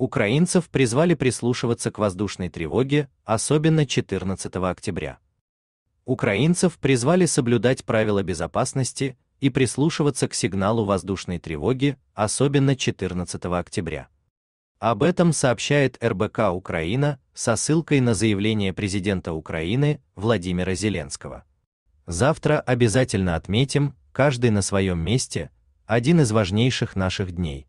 украинцев призвали прислушиваться к воздушной тревоге, особенно 14 октября. Украинцев призвали соблюдать правила безопасности и прислушиваться к сигналу воздушной тревоги, особенно 14 октября. Об этом сообщает РБК Украина со ссылкой на заявление президента Украины Владимира Зеленского. Завтра обязательно отметим, каждый на своем месте, один из важнейших наших дней.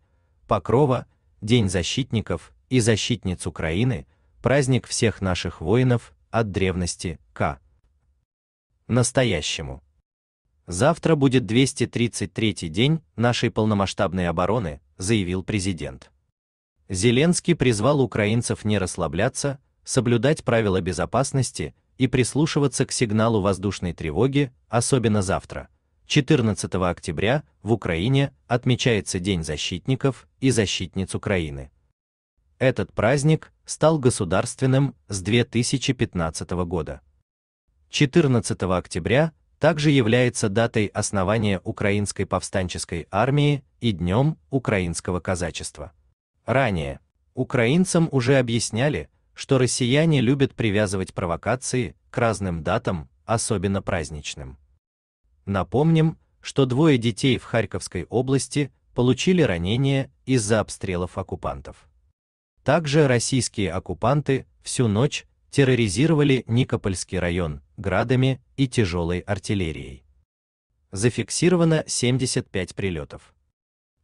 Покрова, День защитников и защитниц Украины, праздник всех наших воинов от древности к настоящему. Завтра будет 233-й день нашей полномасштабной обороны, заявил президент. Зеленский призвал украинцев не расслабляться, соблюдать правила безопасности и прислушиваться к сигналу воздушной тревоги, особенно завтра. 14 октября в Украине отмечается День защитников и защитниц Украины. Этот праздник стал государственным с 2015 года. 14 октября также является датой основания Украинской повстанческой армии и днем украинского казачества. Ранее украинцам уже объясняли, что россияне любят привязывать провокации к разным датам, особенно праздничным. Напомним, что двое детей в Харьковской области получили ранения из-за обстрелов оккупантов. Также российские оккупанты всю ночь терроризировали Никопольский район градами и тяжелой артиллерией. Зафиксировано 75 прилетов.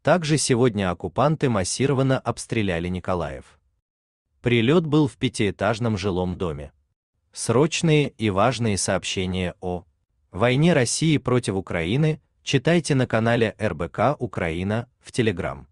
Также сегодня оккупанты массированно обстреляли Николаев. Прилет был в пятиэтажном жилом доме. Срочные и важные сообщения о войне России против Украины читайте на канале РБК Украина в Телеграм.